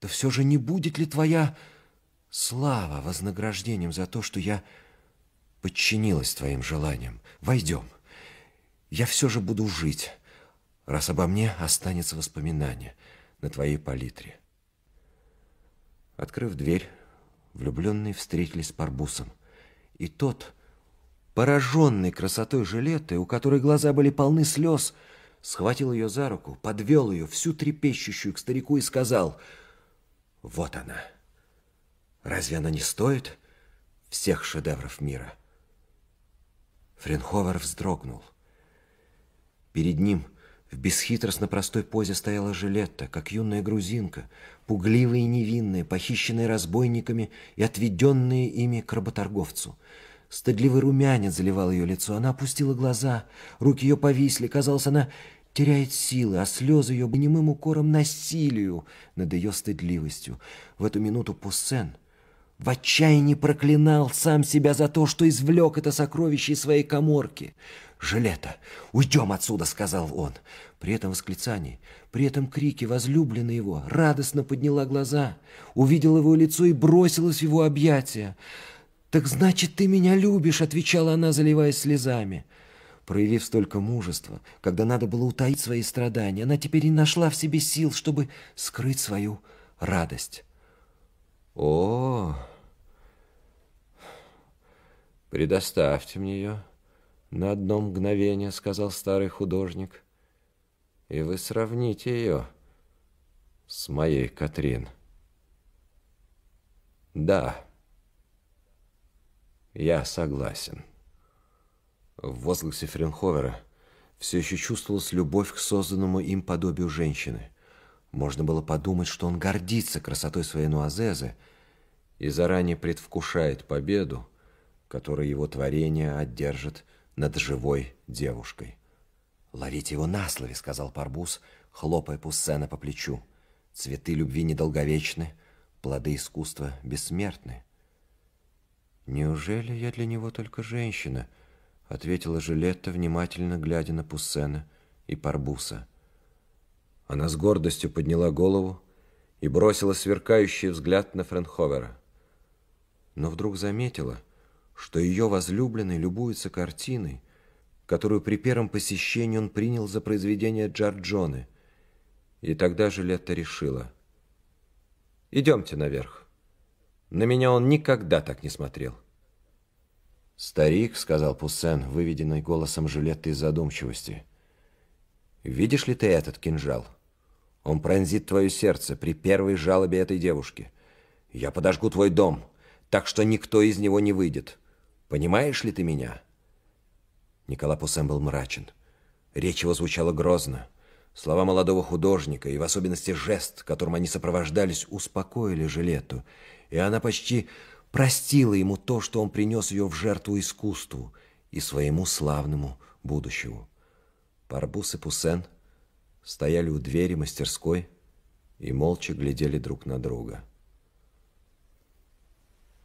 Да все же не будет ли твоя слава вознаграждением за то, что я подчинилась твоим желаниям? Войдем. Я все же буду жить, раз обо мне останется воспоминание на твоей палитре. Открыв дверь, влюбленные встретились с Парбусом. И тот, пораженный красотой жилеты, у которой глаза были полны слез, схватил ее за руку, подвел ее, всю трепещущую, к старику и сказал — вот она. Разве она не стоит всех шедевров мира? Френховер вздрогнул. Перед ним в бесхитростно простой позе стояла Жилетта, как юная грузинка, пугливая и невинная, похищенная разбойниками и отведенная ими к работорговцу. Стыдливый румянец заливал ее лицо. Она опустила глаза, руки ее повисли. Казалось, она теряет силы, а слезы ее немым укором насилию над ее стыдливостью. В эту минуту Пуссен в отчаянии проклинал сам себя за то, что извлек это сокровище из своей коморки. «Жилета, уйдем отсюда!» — сказал он. При этом восклицании, при этом крике возлюбленная его радостно подняла глаза, увидела его лицо и бросилась в его объятия. «Так значит, ты меня любишь!» — отвечала она, заливаясь слезами. Проявив столько мужества, когда надо было утаить свои страдания, она теперь и нашла в себе сил, чтобы скрыть свою радость. О, предоставьте мне ее на одно мгновение, сказал старый художник, и вы сравните ее с моей Катрин. Да, я согласен. В возгласе Френховера все еще чувствовалась любовь к созданному им подобию женщины. Можно было подумать, что он гордится красотой своей Нуазезы и заранее предвкушает победу, которую его творение одержит над живой девушкой. «Ловите его на слове», — сказал Парбуз, хлопая Пуссена по плечу. «Цветы любви недолговечны, плоды искусства бессмертны». «Неужели я для него только женщина?» ответила Жилетта, внимательно глядя на Пуссена и Парбуса. Она с гордостью подняла голову и бросила сверкающий взгляд на Френховера. Но вдруг заметила, что ее возлюбленный любуется картиной, которую при первом посещении он принял за произведение Джорджоны. И тогда Жилетта решила. «Идемте наверх. На меня он никогда так не смотрел». «Старик», — сказал Пуссен, выведенный голосом жилетты из задумчивости, — «видишь ли ты этот кинжал? Он пронзит твое сердце при первой жалобе этой девушки. Я подожгу твой дом, так что никто из него не выйдет. Понимаешь ли ты меня?» Никола Пуссен был мрачен. Речь его звучала грозно. Слова молодого художника и в особенности жест, которым они сопровождались, успокоили жилету, и она почти простила ему то, что он принес ее в жертву искусству и своему славному будущему. Парбус и Пусен стояли у двери мастерской и молча глядели друг на друга.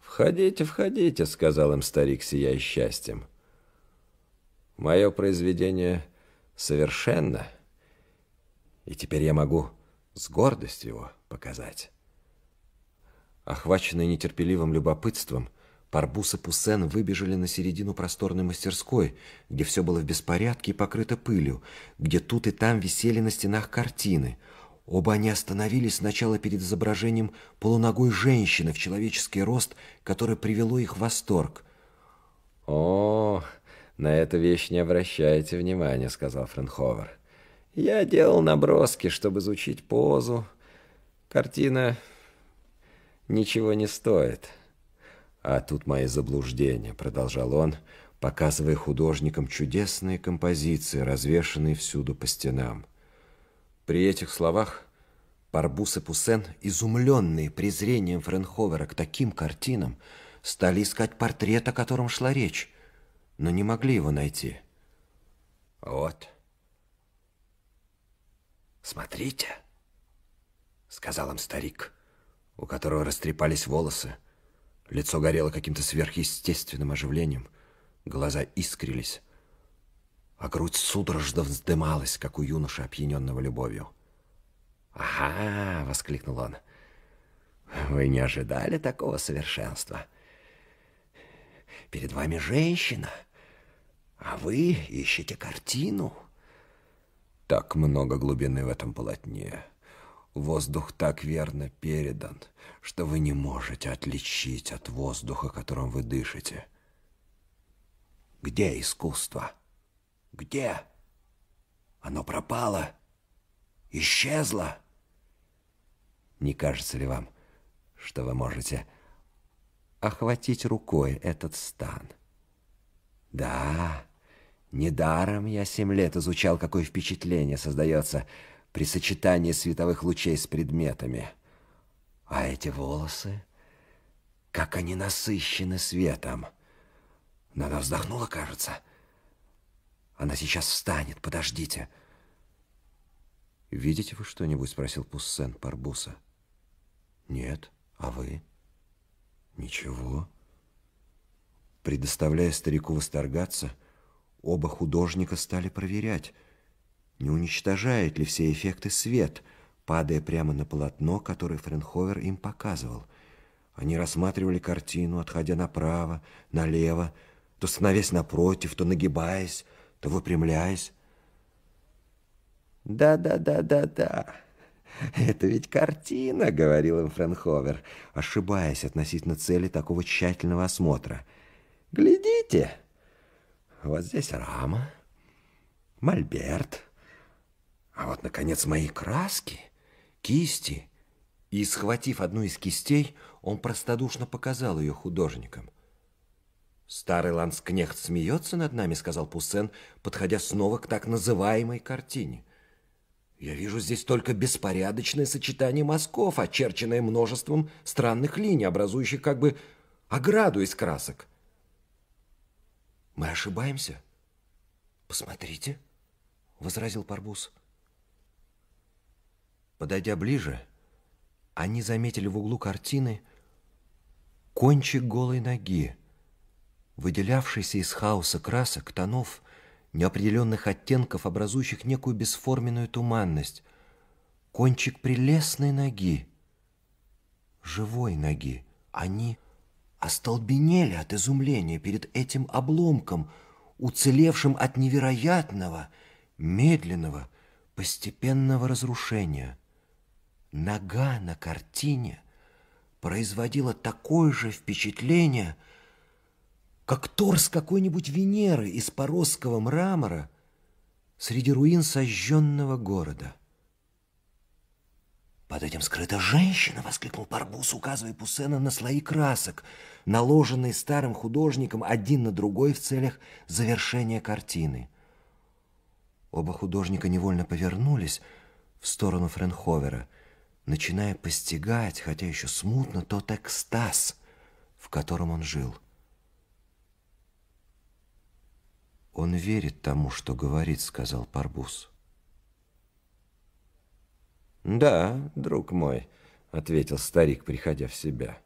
«Входите, входите», — сказал им старик, сияя счастьем. «Мое произведение совершенно, и теперь я могу с гордостью его показать». Охваченные нетерпеливым любопытством, Парбус и Пуссен выбежали на середину просторной мастерской, где все было в беспорядке и покрыто пылью, где тут и там висели на стенах картины. Оба они остановились сначала перед изображением полуногой женщины в человеческий рост, которое привело их в восторг. «О, на эту вещь не обращайте внимания», — сказал Френховер. «Я делал наброски, чтобы изучить позу. Картина ничего не стоит. А тут мои заблуждения, продолжал он, показывая художникам чудесные композиции, развешанные всюду по стенам. При этих словах Барбус и Пуссен, изумленные презрением Френховера к таким картинам, стали искать портрет, о котором шла речь, но не могли его найти. «Вот. Смотрите», — сказал им старик, — у которого растрепались волосы. Лицо горело каким-то сверхъестественным оживлением, глаза искрились, а грудь судорожно вздымалась, как у юноши, опьяненного любовью. «Ага!» — воскликнул он. «Вы не ожидали такого совершенства? Перед вами женщина, а вы ищете картину». «Так много глубины в этом полотне», Воздух так верно передан, что вы не можете отличить от воздуха, которым вы дышите. Где искусство? Где? Оно пропало? Исчезло? Не кажется ли вам, что вы можете охватить рукой этот стан? Да, недаром я семь лет изучал, какое впечатление создается, при сочетании световых лучей с предметами. А эти волосы, как они насыщены светом. она вздохнула, кажется. Она сейчас встанет, подождите. «Видите вы что-нибудь?» — спросил Пуссен Парбуса. «Нет. А вы?» «Ничего». Предоставляя старику восторгаться, оба художника стали проверять — не уничтожает ли все эффекты свет, падая прямо на полотно, которое Френховер им показывал? Они рассматривали картину, отходя направо, налево, то становясь напротив, то нагибаясь, то выпрямляясь. «Да-да-да-да-да, это ведь картина», — говорил им Френховер, ошибаясь относительно цели такого тщательного осмотра. «Глядите, вот здесь рама, мольберт». А вот, наконец, мои краски, кисти. И, схватив одну из кистей, он простодушно показал ее художникам. «Старый ланскнехт смеется над нами», — сказал Пуссен, подходя снова к так называемой картине. «Я вижу здесь только беспорядочное сочетание мазков, очерченное множеством странных линий, образующих как бы ограду из красок». «Мы ошибаемся. Посмотрите», — возразил Парбус. Подойдя ближе, они заметили в углу картины кончик голой ноги, выделявшийся из хаоса красок, тонов, неопределенных оттенков, образующих некую бесформенную туманность. Кончик прелестной ноги, живой ноги. Они остолбенели от изумления перед этим обломком, уцелевшим от невероятного, медленного, постепенного разрушения — Нога на картине производила такое же впечатление, как торс какой-нибудь Венеры из поросского мрамора среди руин сожженного города. «Под этим скрыта женщина!» — воскликнул Парбус, указывая Пуссена на слои красок, наложенные старым художником один на другой в целях завершения картины. Оба художника невольно повернулись в сторону Френховера — начиная постигать, хотя еще смутно, тот экстаз, в котором он жил. «Он верит тому, что говорит», — сказал Парбус. «Да, друг мой», — ответил старик, приходя в себя.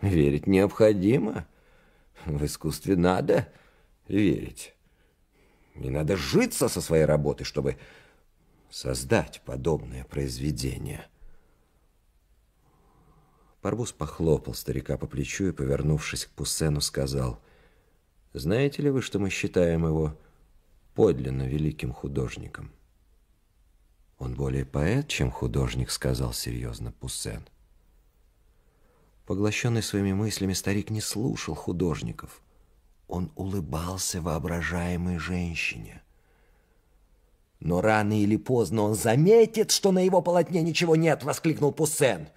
«Верить необходимо. В искусстве надо верить. Не надо житься со своей работой, чтобы создать подобное произведение. Парбус похлопал старика по плечу и, повернувшись к Пуссену, сказал, «Знаете ли вы, что мы считаем его подлинно великим художником?» «Он более поэт, чем художник», — сказал серьезно Пуссен. Поглощенный своими мыслями, старик не слушал художников. Он улыбался воображаемой женщине. «Но рано или поздно он заметит, что на его полотне ничего нет!» — воскликнул Пуссен.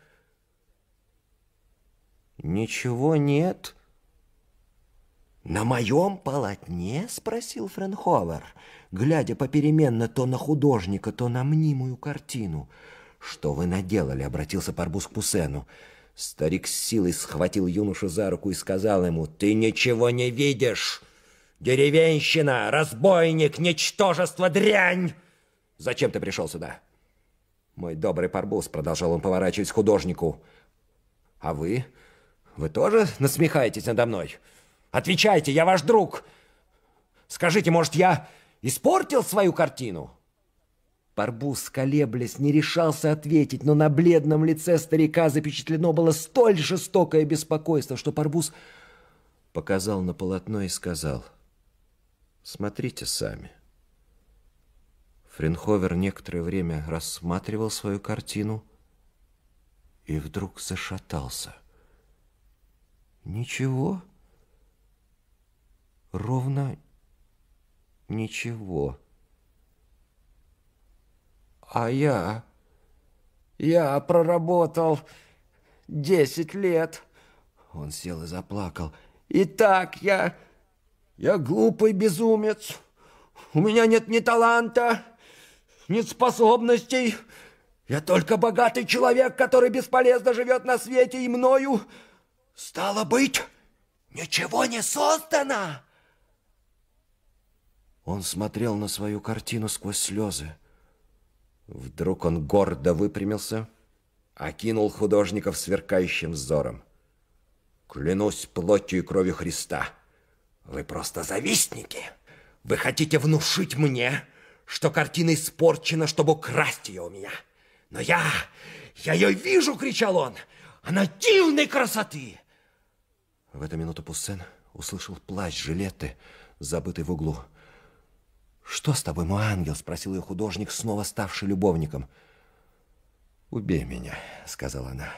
«Ничего нет?» «На моем полотне?» — спросил Френховер, глядя попеременно то на художника, то на мнимую картину. «Что вы наделали?» — обратился Парбуз к Пуссену. Старик с силой схватил юношу за руку и сказал ему, «Ты ничего не видишь! Деревенщина, разбойник, ничтожество, дрянь! Зачем ты пришел сюда? Мой добрый парбуз, продолжал он, поворачиваясь к художнику. А вы? Вы тоже насмехаетесь надо мной? Отвечайте, я ваш друг. Скажите, может, я испортил свою картину? Барбуз, колеблясь, не решался ответить, но на бледном лице старика запечатлено было столь жестокое беспокойство, что Барбуз показал на полотно и сказал — Смотрите сами. Фринховер некоторое время рассматривал свою картину и вдруг зашатался. Ничего? Ровно ничего. А я... Я проработал десять лет. Он сел и заплакал. И так я я глупый безумец. У меня нет ни таланта, ни способностей. Я только богатый человек, который бесполезно живет на свете и мною. Стало быть, ничего не создано. Он смотрел на свою картину сквозь слезы. Вдруг он гордо выпрямился, окинул художников сверкающим взором. «Клянусь плотью и кровью Христа!» Вы просто завистники. Вы хотите внушить мне, что картина испорчена, чтобы украсть ее у меня. Но я, я ее вижу, кричал он. Она дивной красоты. В эту минуту Пуссен услышал плащ, жилеты, забытый в углу. «Что с тобой, мой ангел?» – спросил ее художник, снова ставший любовником. «Убей меня», – сказала она.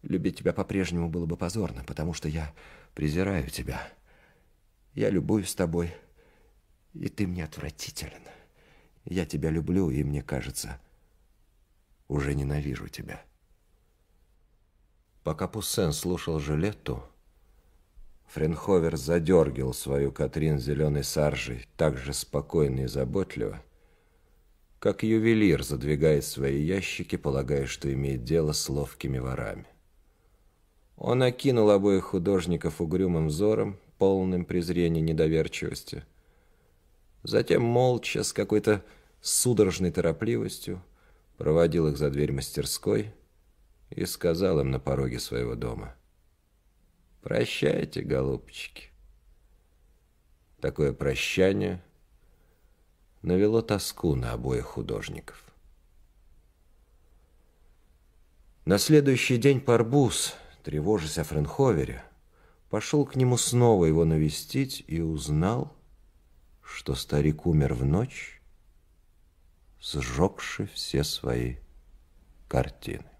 «Любить тебя по-прежнему было бы позорно, потому что я презираю тебя». Я любую с тобой, и ты мне отвратителен. Я тебя люблю, и мне кажется, уже ненавижу тебя. Пока Пуссен слушал Жилетту, Френховер задергил свою Катрин зеленой саржей так же спокойно и заботливо, как ювелир задвигает свои ящики, полагая, что имеет дело с ловкими ворами. Он окинул обоих художников угрюмым взором, полным презрения недоверчивости. Затем молча, с какой-то судорожной торопливостью, проводил их за дверь мастерской и сказал им на пороге своего дома. «Прощайте, голубчики». Такое прощание навело тоску на обоих художников. На следующий день Парбус, тревожась о Френховере, пошел к нему снова его навестить и узнал, что старик умер в ночь, сжегши все свои картины.